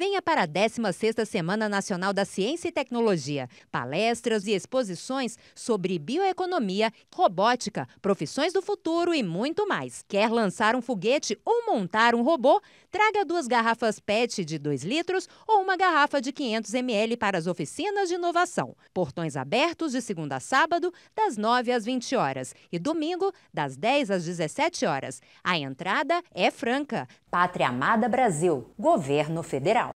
Venha para a 16ª Semana Nacional da Ciência e Tecnologia. Palestras e exposições sobre bioeconomia, robótica, profissões do futuro e muito mais. Quer lançar um foguete ou montar um robô? Traga duas garrafas PET de 2 litros ou uma garrafa de 500 ml para as oficinas de inovação. Portões abertos de segunda a sábado, das 9 às 20 horas e domingo, das 10 às 17 horas. A entrada é franca. Pátria Amada Brasil, Governo Federal.